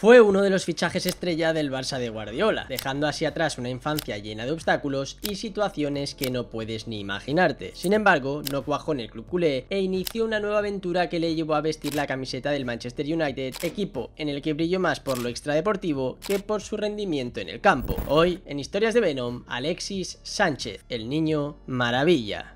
fue uno de los fichajes estrella del Barça de Guardiola, dejando así atrás una infancia llena de obstáculos y situaciones que no puedes ni imaginarte. Sin embargo, no cuajó en el club culé e inició una nueva aventura que le llevó a vestir la camiseta del Manchester United, equipo en el que brilló más por lo extradeportivo que por su rendimiento en el campo. Hoy, en Historias de Venom, Alexis Sánchez, el niño maravilla.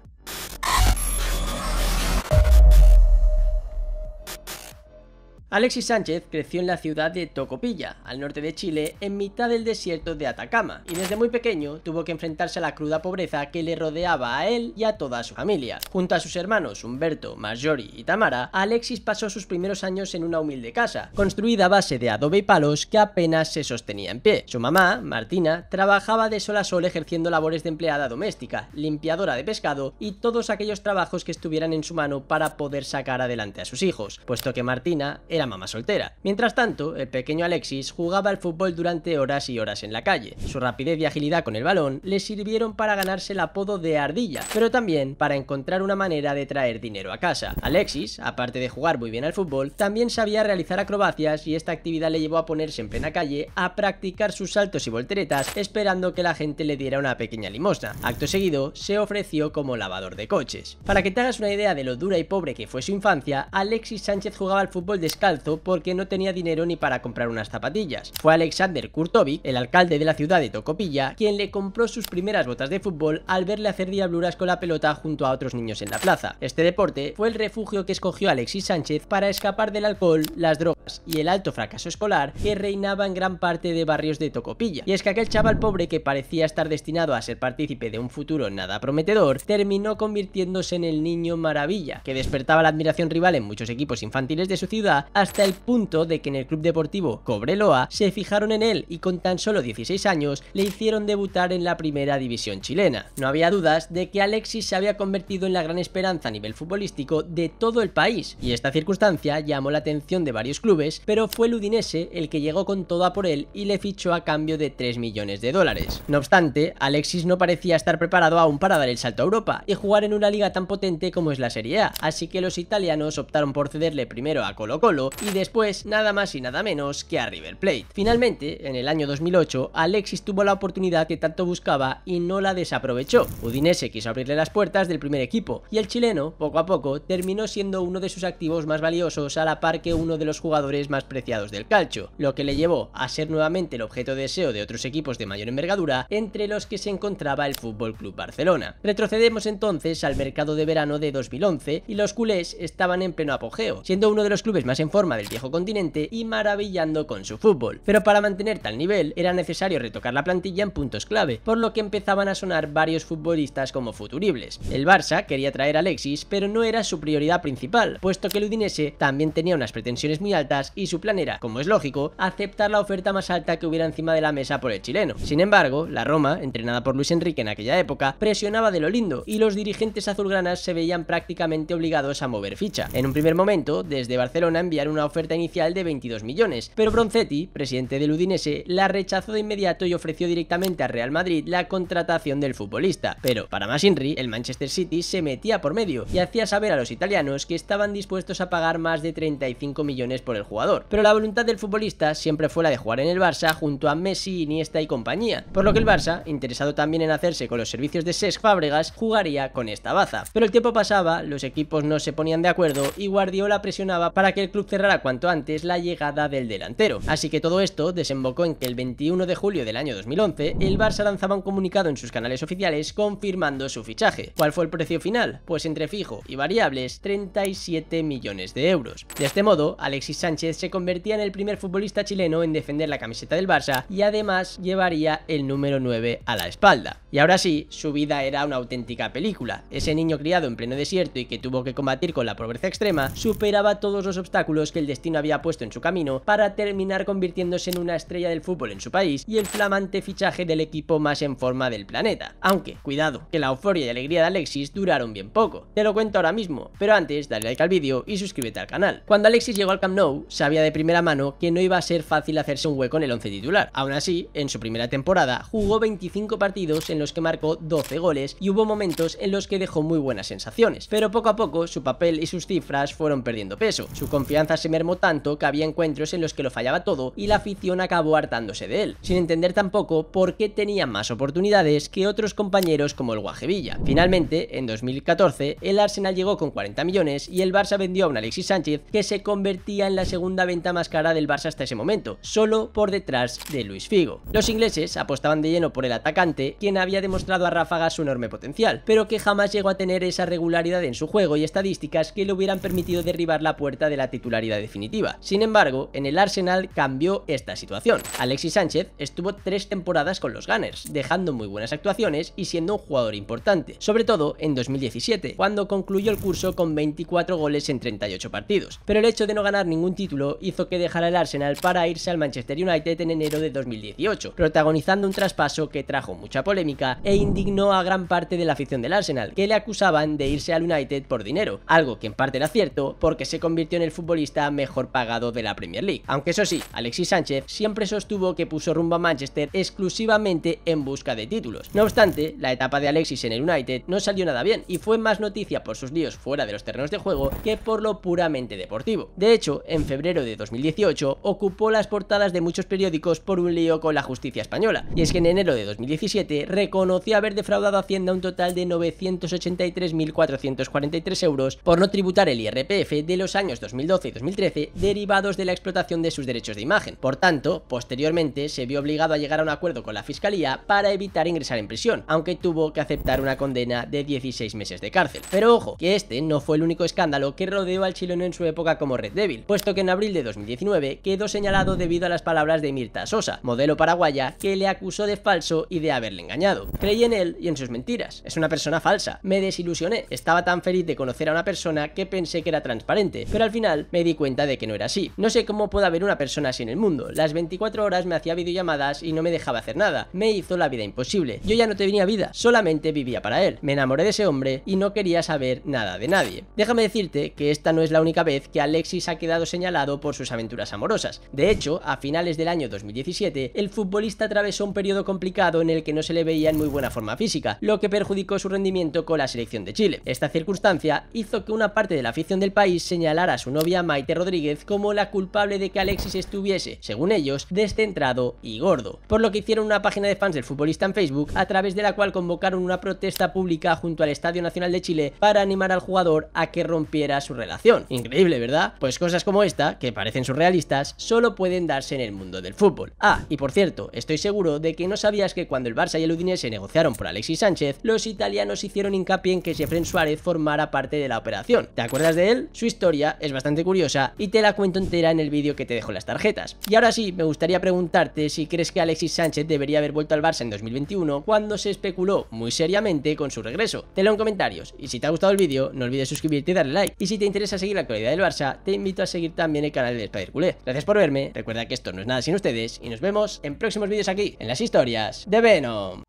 Alexis Sánchez creció en la ciudad de Tocopilla, al norte de Chile, en mitad del desierto de Atacama, y desde muy pequeño tuvo que enfrentarse a la cruda pobreza que le rodeaba a él y a toda su familia. Junto a sus hermanos Humberto, Marjorie y Tamara, Alexis pasó sus primeros años en una humilde casa, construida a base de adobe y palos que apenas se sostenía en pie. Su mamá, Martina, trabajaba de sol a sol ejerciendo labores de empleada doméstica, limpiadora de pescado y todos aquellos trabajos que estuvieran en su mano para poder sacar adelante a sus hijos, puesto que Martina era mamá soltera. Mientras tanto, el pequeño Alexis jugaba al fútbol durante horas y horas en la calle. Su rapidez y agilidad con el balón le sirvieron para ganarse el apodo de Ardilla, pero también para encontrar una manera de traer dinero a casa. Alexis, aparte de jugar muy bien al fútbol, también sabía realizar acrobacias y esta actividad le llevó a ponerse en plena calle a practicar sus saltos y volteretas esperando que la gente le diera una pequeña limosna. Acto seguido, se ofreció como lavador de coches. Para que te hagas una idea de lo dura y pobre que fue su infancia, Alexis Sánchez jugaba al fútbol escala porque no tenía dinero ni para comprar unas zapatillas. Fue Alexander Kurtovic, el alcalde de la ciudad de Tocopilla, quien le compró sus primeras botas de fútbol al verle hacer diabluras con la pelota junto a otros niños en la plaza. Este deporte fue el refugio que escogió Alexis Sánchez para escapar del alcohol, las drogas y el alto fracaso escolar que reinaba en gran parte de barrios de Tocopilla. Y es que aquel chaval pobre que parecía estar destinado a ser partícipe de un futuro nada prometedor, terminó convirtiéndose en el niño maravilla, que despertaba la admiración rival en muchos equipos infantiles de su ciudad, hasta el punto de que en el club deportivo Cobreloa se fijaron en él y con tan solo 16 años le hicieron debutar en la primera división chilena. No había dudas de que Alexis se había convertido en la gran esperanza a nivel futbolístico de todo el país, y esta circunstancia llamó la atención de varios clubes pero fue el Udinese el que llegó con toda por él y le fichó a cambio de 3 millones de dólares. No obstante, Alexis no parecía estar preparado aún para dar el salto a Europa y jugar en una liga tan potente como es la Serie A, así que los italianos optaron por cederle primero a Colo Colo y después nada más y nada menos que a River Plate. Finalmente, en el año 2008, Alexis tuvo la oportunidad que tanto buscaba y no la desaprovechó. Udinese quiso abrirle las puertas del primer equipo y el chileno, poco a poco, terminó siendo uno de sus activos más valiosos a la par que uno de los jugadores más preciados del calcio, lo que le llevó a ser nuevamente el objeto de deseo de otros equipos de mayor envergadura, entre los que se encontraba el FC Barcelona. Retrocedemos entonces al mercado de verano de 2011 y los culés estaban en pleno apogeo, siendo uno de los clubes más en forma del viejo continente y maravillando con su fútbol. Pero para mantener tal nivel era necesario retocar la plantilla en puntos clave, por lo que empezaban a sonar varios futbolistas como futuribles. El Barça quería traer a Alexis, pero no era su prioridad principal, puesto que el Udinese también tenía unas pretensiones muy altas y su planera, como es lógico, aceptar la oferta más alta que hubiera encima de la mesa por el chileno. Sin embargo, la Roma, entrenada por Luis Enrique en aquella época, presionaba de lo lindo y los dirigentes azulgranas se veían prácticamente obligados a mover ficha. En un primer momento, desde Barcelona enviaron una oferta inicial de 22 millones, pero Bronzetti, presidente del Udinese, la rechazó de inmediato y ofreció directamente a Real Madrid la contratación del futbolista. Pero, para más Inri, el Manchester City se metía por medio y hacía saber a los italianos que estaban dispuestos a pagar más de 35 millones por el jugador. Pero la voluntad del futbolista siempre fue la de jugar en el Barça junto a Messi, Iniesta y compañía, por lo que el Barça, interesado también en hacerse con los servicios de Cesc Fábregas, jugaría con esta baza. Pero el tiempo pasaba, los equipos no se ponían de acuerdo y Guardiola presionaba para que el club cerrara cuanto antes la llegada del delantero. Así que todo esto desembocó en que el 21 de julio del año 2011, el Barça lanzaba un comunicado en sus canales oficiales confirmando su fichaje. ¿Cuál fue el precio final? Pues entre fijo y variables, 37 millones de euros. De este modo, Alexis Sánchez Sánchez se convertía en el primer futbolista chileno en defender la camiseta del Barça y además llevaría el número 9 a la espalda. Y ahora sí, su vida era una auténtica película. Ese niño criado en pleno desierto y que tuvo que combatir con la pobreza extrema, superaba todos los obstáculos que el destino había puesto en su camino para terminar convirtiéndose en una estrella del fútbol en su país y el flamante fichaje del equipo más en forma del planeta. Aunque, cuidado, que la euforia y alegría de Alexis duraron bien poco. Te lo cuento ahora mismo, pero antes dale like al vídeo y suscríbete al canal. Cuando Alexis llegó al Camp Nou, sabía de primera mano que no iba a ser fácil hacerse un hueco en el 11 titular. Aún así, en su primera temporada jugó 25 partidos en los que marcó 12 goles y hubo momentos en los que dejó muy buenas sensaciones, pero poco a poco su papel y sus cifras fueron perdiendo peso. Su confianza se mermó tanto que había encuentros en los que lo fallaba todo y la afición acabó hartándose de él, sin entender tampoco por qué tenía más oportunidades que otros compañeros como el Guajevilla. Finalmente, en 2014, el Arsenal llegó con 40 millones y el Barça vendió a un Alexis Sánchez que se convertía en la segunda venta más cara del Barça hasta ese momento, solo por detrás de Luis Figo. Los ingleses apostaban de lleno por el atacante, quien había demostrado a Ráfaga su enorme potencial, pero que jamás llegó a tener esa regularidad en su juego y estadísticas que le hubieran permitido derribar la puerta de la titularidad definitiva. Sin embargo, en el Arsenal cambió esta situación. Alexis Sánchez estuvo tres temporadas con los Gunners, dejando muy buenas actuaciones y siendo un jugador importante, sobre todo en 2017, cuando concluyó el curso con 24 goles en 38 partidos. Pero el hecho de no ganar ningún título título hizo que dejara el Arsenal para irse al Manchester United en enero de 2018, protagonizando un traspaso que trajo mucha polémica e indignó a gran parte de la afición del Arsenal, que le acusaban de irse al United por dinero, algo que en parte era cierto porque se convirtió en el futbolista mejor pagado de la Premier League. Aunque eso sí, Alexis Sánchez siempre sostuvo que puso rumbo a Manchester exclusivamente en busca de títulos. No obstante, la etapa de Alexis en el United no salió nada bien y fue más noticia por sus líos fuera de los terrenos de juego que por lo puramente deportivo. De hecho, en febrero de 2018 ocupó las portadas de muchos periódicos por un lío con la justicia española, y es que en enero de 2017 reconoció haber defraudado a Hacienda un total de 983.443 euros por no tributar el IRPF de los años 2012 y 2013 derivados de la explotación de sus derechos de imagen. Por tanto, posteriormente se vio obligado a llegar a un acuerdo con la Fiscalía para evitar ingresar en prisión, aunque tuvo que aceptar una condena de 16 meses de cárcel. Pero ojo, que este no fue el único escándalo que rodeó al chileno en su época como Red Devil, puesto que en abril de 2019 quedó señalado debido a las palabras de Mirta Sosa, modelo paraguaya, que le acusó de falso y de haberle engañado. Creí en él y en sus mentiras. Es una persona falsa. Me desilusioné. Estaba tan feliz de conocer a una persona que pensé que era transparente, pero al final me di cuenta de que no era así. No sé cómo puede haber una persona así en el mundo. Las 24 horas me hacía videollamadas y no me dejaba hacer nada. Me hizo la vida imposible. Yo ya no tenía vida, solamente vivía para él. Me enamoré de ese hombre y no quería saber nada de nadie. Déjame decirte que esta no es la única vez que Alexis ha quedado señalado por sus aventuras amorosas. De hecho, a finales del año 2017, el futbolista atravesó un periodo complicado en el que no se le veía en muy buena forma física, lo que perjudicó su rendimiento con la selección de Chile. Esta circunstancia hizo que una parte de la afición del país señalara a su novia Maite Rodríguez como la culpable de que Alexis estuviese, según ellos, descentrado y gordo, por lo que hicieron una página de fans del futbolista en Facebook a través de la cual convocaron una protesta pública junto al Estadio Nacional de Chile para animar al jugador a que rompiera su relación. Increíble, ¿verdad? Pues cosas como esta que parecen surrealistas, solo pueden darse en el mundo del fútbol. Ah, y por cierto, estoy seguro de que no sabías que cuando el Barça y el Udinese negociaron por Alexis Sánchez, los italianos hicieron hincapié en que Jeffrey Suárez formara parte de la operación. ¿Te acuerdas de él? Su historia es bastante curiosa y te la cuento entera en el vídeo que te dejo las tarjetas. Y ahora sí, me gustaría preguntarte si crees que Alexis Sánchez debería haber vuelto al Barça en 2021 cuando se especuló muy seriamente con su regreso. Te en comentarios y si te ha gustado el vídeo no olvides suscribirte y darle like. Y si te interesa seguir la actualidad del Barça, te invito a seguir seguirte también el canal del Spider Culé. Gracias por verme, recuerda que esto no es nada sin ustedes y nos vemos en próximos vídeos aquí, en las historias de Venom.